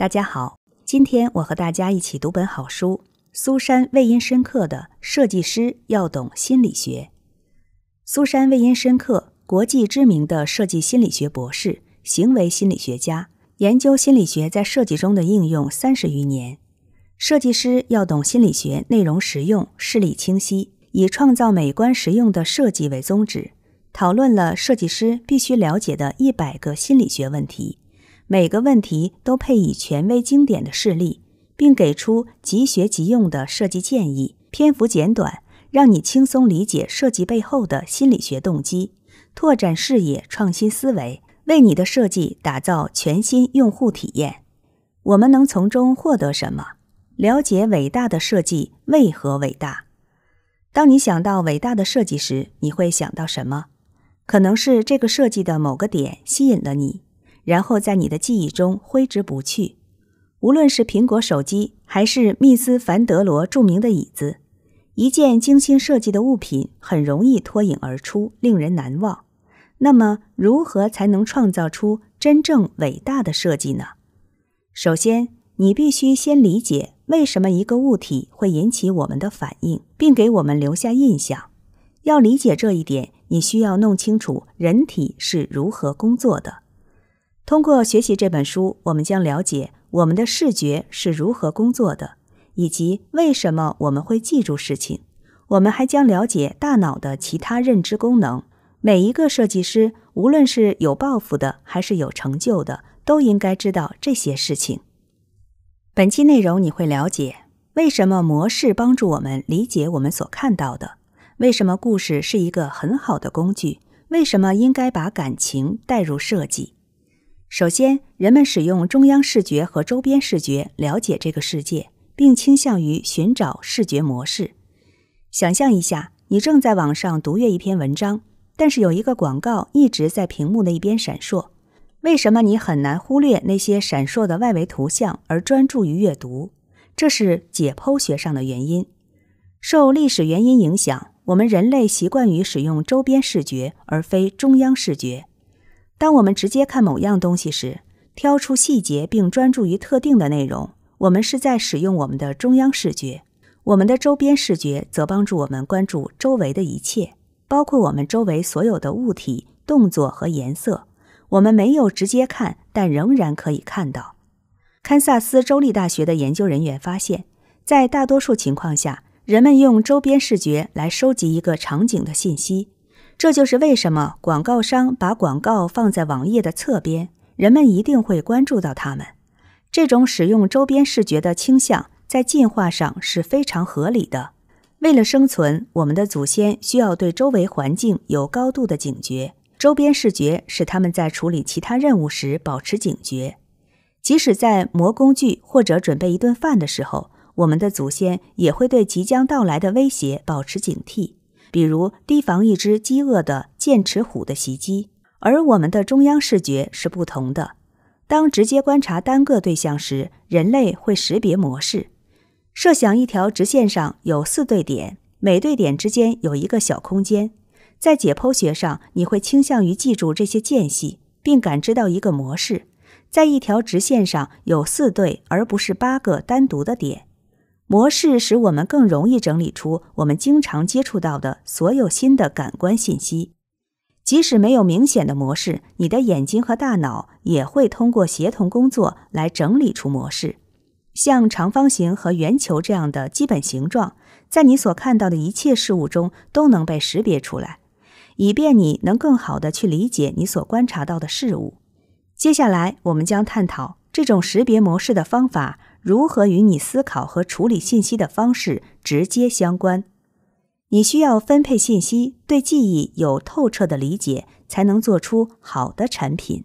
大家好，今天我和大家一起读本好书——苏珊·魏因深刻的《设计师要懂心理学》。苏珊·魏因深刻，国际知名的设计心理学博士、行为心理学家，研究心理学在设计中的应用三十余年。《设计师要懂心理学》内容实用、事例清晰，以创造美观实用的设计为宗旨，讨论了设计师必须了解的一百个心理学问题。每个问题都配以权威经典的事例，并给出即学即用的设计建议，篇幅简短，让你轻松理解设计背后的心理学动机，拓展视野，创新思维，为你的设计打造全新用户体验。我们能从中获得什么？了解伟大的设计为何伟大？当你想到伟大的设计时，你会想到什么？可能是这个设计的某个点吸引了你。然后在你的记忆中挥之不去。无论是苹果手机，还是密斯凡德罗著名的椅子，一件精心设计的物品很容易脱颖而出，令人难忘。那么，如何才能创造出真正伟大的设计呢？首先，你必须先理解为什么一个物体会引起我们的反应，并给我们留下印象。要理解这一点，你需要弄清楚人体是如何工作的。通过学习这本书，我们将了解我们的视觉是如何工作的，以及为什么我们会记住事情。我们还将了解大脑的其他认知功能。每一个设计师，无论是有抱负的还是有成就的，都应该知道这些事情。本期内容你会了解：为什么模式帮助我们理解我们所看到的？为什么故事是一个很好的工具？为什么应该把感情带入设计？首先，人们使用中央视觉和周边视觉了解这个世界，并倾向于寻找视觉模式。想象一下，你正在网上读阅一篇文章，但是有一个广告一直在屏幕的一边闪烁。为什么你很难忽略那些闪烁的外围图像而专注于阅读？这是解剖学上的原因。受历史原因影响，我们人类习惯于使用周边视觉而非中央视觉。当我们直接看某样东西时，挑出细节并专注于特定的内容，我们是在使用我们的中央视觉。我们的周边视觉则帮助我们关注周围的一切，包括我们周围所有的物体、动作和颜色。我们没有直接看，但仍然可以看到。堪萨斯州立大学的研究人员发现，在大多数情况下，人们用周边视觉来收集一个场景的信息。这就是为什么广告商把广告放在网页的侧边，人们一定会关注到它们。这种使用周边视觉的倾向，在进化上是非常合理的。为了生存，我们的祖先需要对周围环境有高度的警觉。周边视觉使他们在处理其他任务时保持警觉，即使在磨工具或者准备一顿饭的时候，我们的祖先也会对即将到来的威胁保持警惕。比如提防一只饥饿的剑齿虎的袭击，而我们的中央视觉是不同的。当直接观察单个对象时，人类会识别模式。设想一条直线上有四对点，每对点之间有一个小空间。在解剖学上，你会倾向于记住这些间隙，并感知到一个模式：在一条直线上有四对，而不是八个单独的点。模式使我们更容易整理出我们经常接触到的所有新的感官信息。即使没有明显的模式，你的眼睛和大脑也会通过协同工作来整理出模式。像长方形和圆球这样的基本形状，在你所看到的一切事物中都能被识别出来，以便你能更好地去理解你所观察到的事物。接下来，我们将探讨。这种识别模式的方法如何与你思考和处理信息的方式直接相关？你需要分配信息，对记忆有透彻的理解，才能做出好的产品。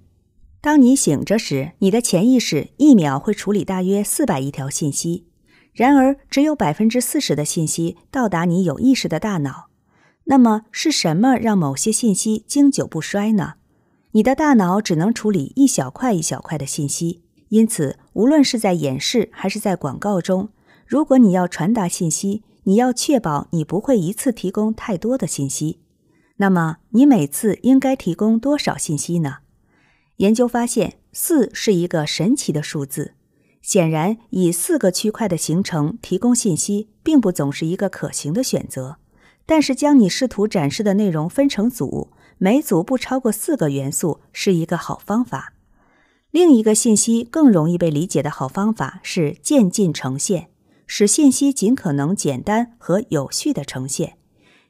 当你醒着时，你的潜意识一秒会处理大约四百亿条信息，然而只有百分之四十的信息到达你有意识的大脑。那么是什么让某些信息经久不衰呢？你的大脑只能处理一小块一小块的信息。因此，无论是在演示还是在广告中，如果你要传达信息，你要确保你不会一次提供太多的信息。那么，你每次应该提供多少信息呢？研究发现，四是一个神奇的数字。显然，以四个区块的形成提供信息，并不总是一个可行的选择。但是，将你试图展示的内容分成组，每组不超过四个元素，是一个好方法。另一个信息更容易被理解的好方法是渐进呈现，使信息尽可能简单和有序的呈现。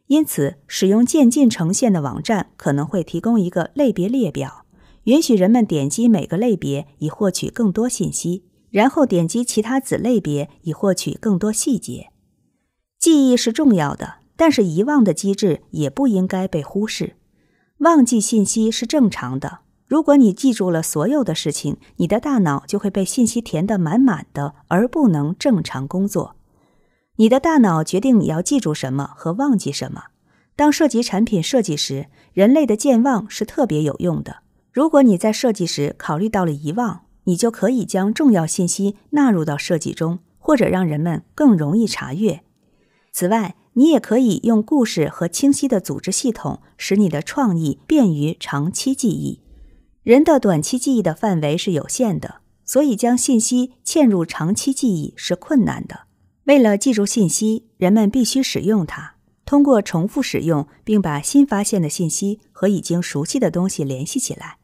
因此，使用渐进呈现的网站可能会提供一个类别列表，允许人们点击每个类别以获取更多信息，然后点击其他子类别以获取更多细节。记忆是重要的，但是遗忘的机制也不应该被忽视。忘记信息是正常的。如果你记住了所有的事情，你的大脑就会被信息填得满满的，而不能正常工作。你的大脑决定你要记住什么和忘记什么。当涉及产品设计时，人类的健忘是特别有用的。如果你在设计时考虑到了遗忘，你就可以将重要信息纳入到设计中，或者让人们更容易查阅。此外，你也可以用故事和清晰的组织系统，使你的创意便于长期记忆。人的短期记忆的范围是有限的，所以将信息嵌入长期记忆是困难的。为了记住信息，人们必须使用它，通过重复使用，并把新发现的信息和已经熟悉的东西联系起来。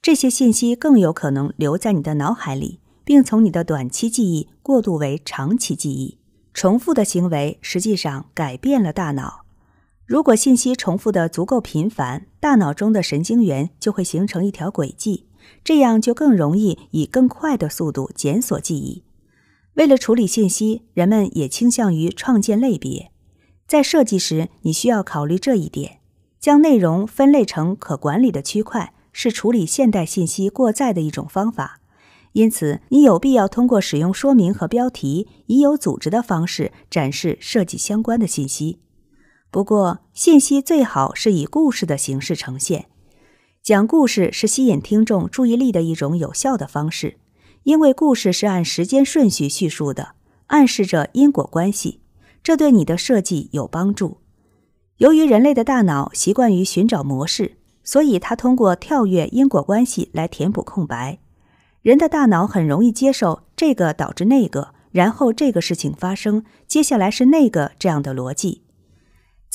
这些信息更有可能留在你的脑海里，并从你的短期记忆过渡为长期记忆。重复的行为实际上改变了大脑。如果信息重复的足够频繁，大脑中的神经元就会形成一条轨迹，这样就更容易以更快的速度检索记忆。为了处理信息，人们也倾向于创建类别。在设计时，你需要考虑这一点，将内容分类成可管理的区块，是处理现代信息过载的一种方法。因此，你有必要通过使用说明和标题，以有组织的方式展示设计相关的信息。不过，信息最好是以故事的形式呈现。讲故事是吸引听众注意力的一种有效的方式，因为故事是按时间顺序叙述的，暗示着因果关系，这对你的设计有帮助。由于人类的大脑习惯于寻找模式，所以它通过跳跃因果关系来填补空白。人的大脑很容易接受“这个导致那个，然后这个事情发生，接下来是那个”这样的逻辑。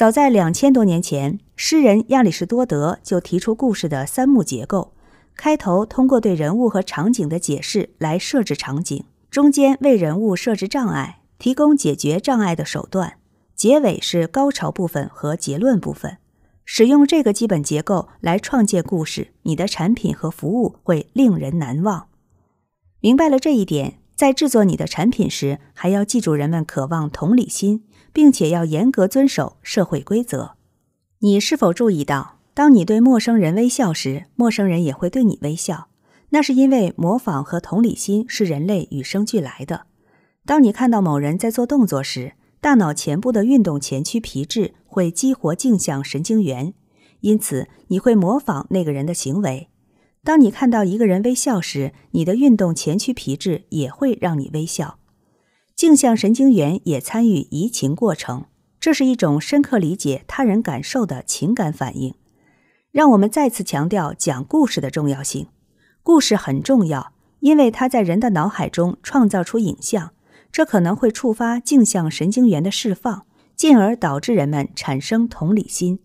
早在两千多年前，诗人亚里士多德就提出故事的三幕结构：开头通过对人物和场景的解释来设置场景，中间为人物设置障碍，提供解决障碍的手段；结尾是高潮部分和结论部分。使用这个基本结构来创建故事，你的产品和服务会令人难忘。明白了这一点，在制作你的产品时，还要记住人们渴望同理心。并且要严格遵守社会规则。你是否注意到，当你对陌生人微笑时，陌生人也会对你微笑？那是因为模仿和同理心是人类与生俱来的。当你看到某人在做动作时，大脑前部的运动前驱皮质会激活镜像神经元，因此你会模仿那个人的行为。当你看到一个人微笑时，你的运动前驱皮质也会让你微笑。镜像神经元也参与移情过程，这是一种深刻理解他人感受的情感反应。让我们再次强调讲故事的重要性。故事很重要，因为它在人的脑海中创造出影像，这可能会触发镜像神经元的释放，进而导致人们产生同理心、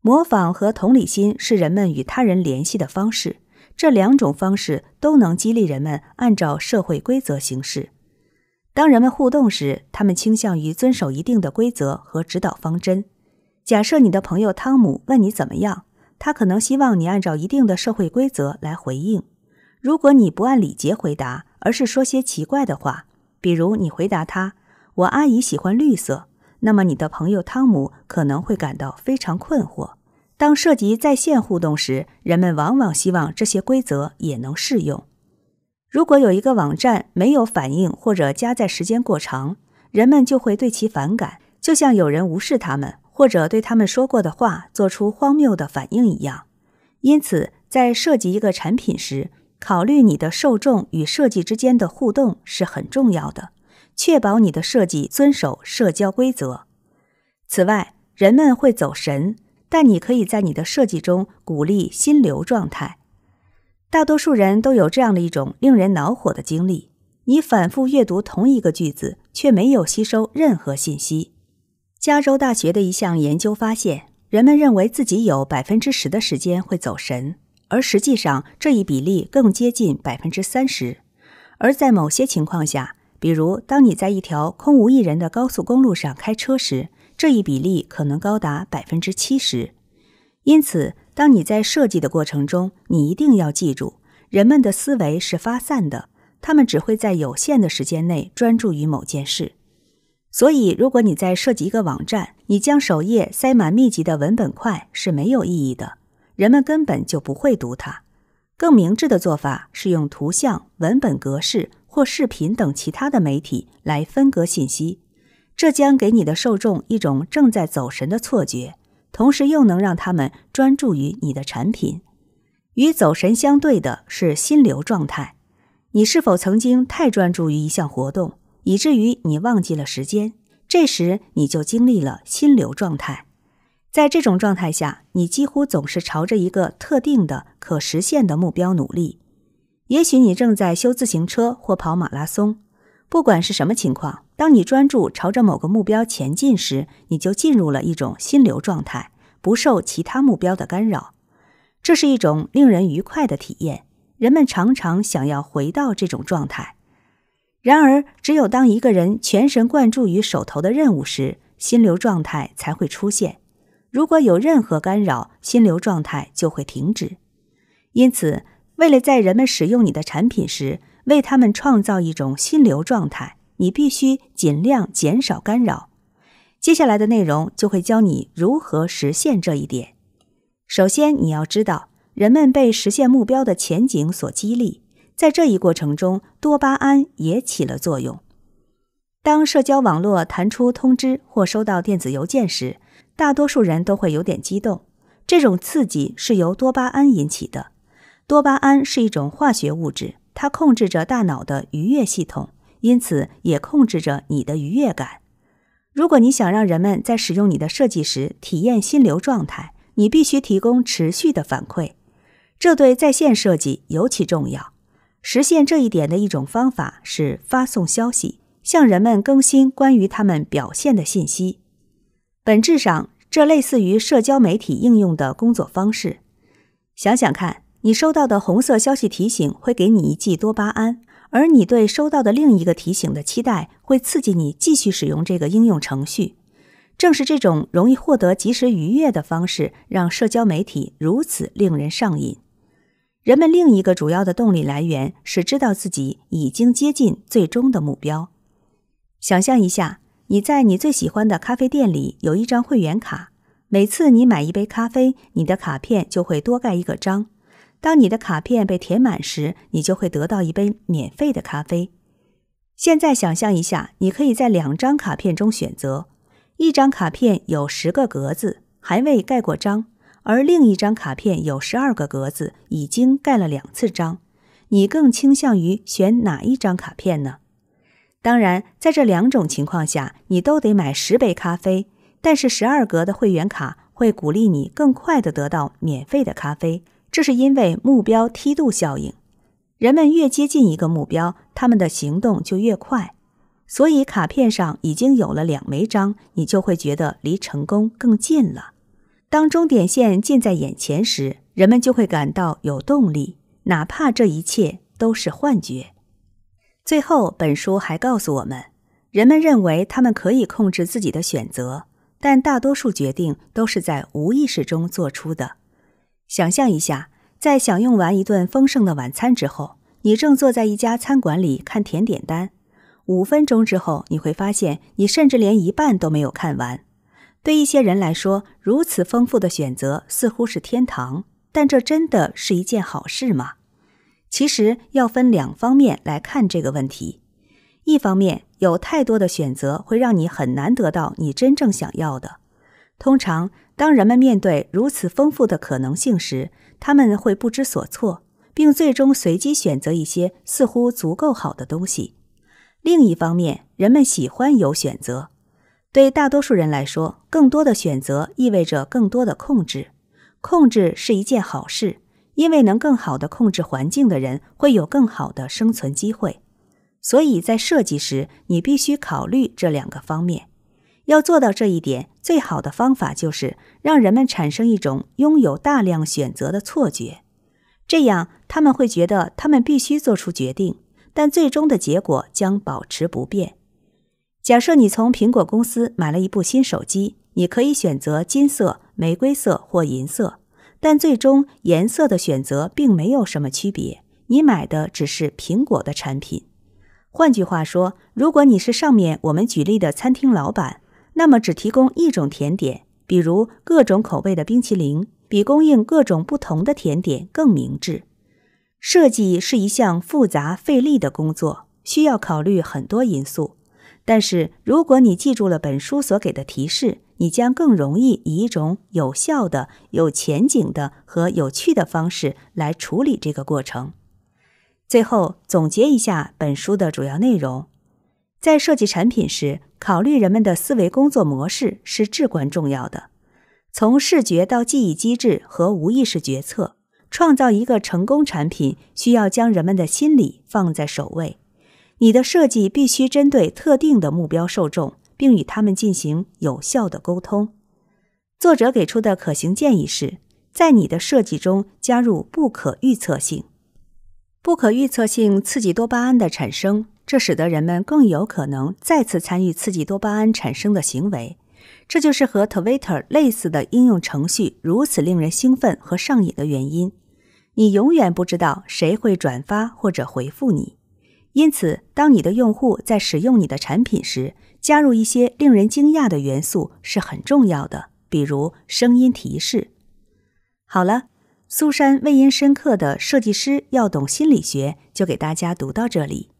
模仿和同理心是人们与他人联系的方式。这两种方式都能激励人们按照社会规则行事。当人们互动时，他们倾向于遵守一定的规则和指导方针。假设你的朋友汤姆问你怎么样，他可能希望你按照一定的社会规则来回应。如果你不按礼节回答，而是说些奇怪的话，比如你回答他“我阿姨喜欢绿色”，那么你的朋友汤姆可能会感到非常困惑。当涉及在线互动时，人们往往希望这些规则也能适用。如果有一个网站没有反应或者加载时间过长，人们就会对其反感，就像有人无视他们或者对他们说过的话做出荒谬的反应一样。因此，在设计一个产品时，考虑你的受众与设计之间的互动是很重要的，确保你的设计遵守社交规则。此外，人们会走神，但你可以在你的设计中鼓励心流状态。大多数人都有这样的一种令人恼火的经历：你反复阅读同一个句子，却没有吸收任何信息。加州大学的一项研究发现，人们认为自己有百分之十的时间会走神，而实际上这一比例更接近百分之三十。而在某些情况下，比如当你在一条空无一人的高速公路上开车时，这一比例可能高达百分之七十。因此，当你在设计的过程中，你一定要记住，人们的思维是发散的，他们只会在有限的时间内专注于某件事。所以，如果你在设计一个网站，你将首页塞满密集的文本块是没有意义的，人们根本就不会读它。更明智的做法是用图像、文本格式或视频等其他的媒体来分隔信息，这将给你的受众一种正在走神的错觉。同时又能让他们专注于你的产品。与走神相对的是心流状态。你是否曾经太专注于一项活动，以至于你忘记了时间？这时你就经历了心流状态。在这种状态下，你几乎总是朝着一个特定的可实现的目标努力。也许你正在修自行车或跑马拉松，不管是什么情况。当你专注朝着某个目标前进时，你就进入了一种心流状态，不受其他目标的干扰。这是一种令人愉快的体验，人们常常想要回到这种状态。然而，只有当一个人全神贯注于手头的任务时，心流状态才会出现。如果有任何干扰，心流状态就会停止。因此，为了在人们使用你的产品时为他们创造一种心流状态。你必须尽量减少干扰。接下来的内容就会教你如何实现这一点。首先，你要知道，人们被实现目标的前景所激励，在这一过程中，多巴胺也起了作用。当社交网络弹出通知或收到电子邮件时，大多数人都会有点激动。这种刺激是由多巴胺引起的。多巴胺是一种化学物质，它控制着大脑的愉悦系统。因此，也控制着你的愉悦感。如果你想让人们在使用你的设计时体验心流状态，你必须提供持续的反馈。这对在线设计尤其重要。实现这一点的一种方法是发送消息，向人们更新关于他们表现的信息。本质上，这类似于社交媒体应用的工作方式。想想看，你收到的红色消息提醒会给你一剂多巴胺。而你对收到的另一个提醒的期待，会刺激你继续使用这个应用程序。正是这种容易获得及时愉悦的方式，让社交媒体如此令人上瘾。人们另一个主要的动力来源是知道自己已经接近最终的目标。想象一下，你在你最喜欢的咖啡店里有一张会员卡，每次你买一杯咖啡，你的卡片就会多盖一个章。当你的卡片被填满时，你就会得到一杯免费的咖啡。现在想象一下，你可以在两张卡片中选择，一张卡片有十个格子，还未盖过章，而另一张卡片有十二个格子，已经盖了两次章。你更倾向于选哪一张卡片呢？当然，在这两种情况下，你都得买十杯咖啡，但是十二格的会员卡会鼓励你更快地得到免费的咖啡。这是因为目标梯度效应，人们越接近一个目标，他们的行动就越快。所以，卡片上已经有了两枚章，你就会觉得离成功更近了。当终点线近在眼前时，人们就会感到有动力，哪怕这一切都是幻觉。最后，本书还告诉我们，人们认为他们可以控制自己的选择，但大多数决定都是在无意识中做出的。想象一下，在享用完一顿丰盛的晚餐之后，你正坐在一家餐馆里看甜点单。五分钟之后，你会发现你甚至连一半都没有看完。对一些人来说，如此丰富的选择似乎是天堂，但这真的是一件好事吗？其实要分两方面来看这个问题。一方面，有太多的选择会让你很难得到你真正想要的。通常，当人们面对如此丰富的可能性时，他们会不知所措，并最终随机选择一些似乎足够好的东西。另一方面，人们喜欢有选择。对大多数人来说，更多的选择意味着更多的控制。控制是一件好事，因为能更好的控制环境的人会有更好的生存机会。所以在设计时，你必须考虑这两个方面。要做到这一点。最好的方法就是让人们产生一种拥有大量选择的错觉，这样他们会觉得他们必须做出决定，但最终的结果将保持不变。假设你从苹果公司买了一部新手机，你可以选择金色、玫瑰色或银色，但最终颜色的选择并没有什么区别，你买的只是苹果的产品。换句话说，如果你是上面我们举例的餐厅老板。那么，只提供一种甜点，比如各种口味的冰淇淋，比供应各种不同的甜点更明智。设计是一项复杂费力的工作，需要考虑很多因素。但是，如果你记住了本书所给的提示，你将更容易以一种有效的、有前景的和有趣的方式来处理这个过程。最后，总结一下本书的主要内容。在设计产品时，考虑人们的思维工作模式是至关重要的。从视觉到记忆机制和无意识决策，创造一个成功产品需要将人们的心理放在首位。你的设计必须针对特定的目标受众，并与他们进行有效的沟通。作者给出的可行建议是在你的设计中加入不可预测性。不可预测性刺激多巴胺的产生。这使得人们更有可能再次参与刺激多巴胺产生的行为，这就是和 Twitter 类似的应用程序如此令人兴奋和上瘾的原因。你永远不知道谁会转发或者回复你，因此，当你的用户在使用你的产品时，加入一些令人惊讶的元素是很重要的，比如声音提示。好了，苏珊·魏因深刻的设计师要懂心理学，就给大家读到这里。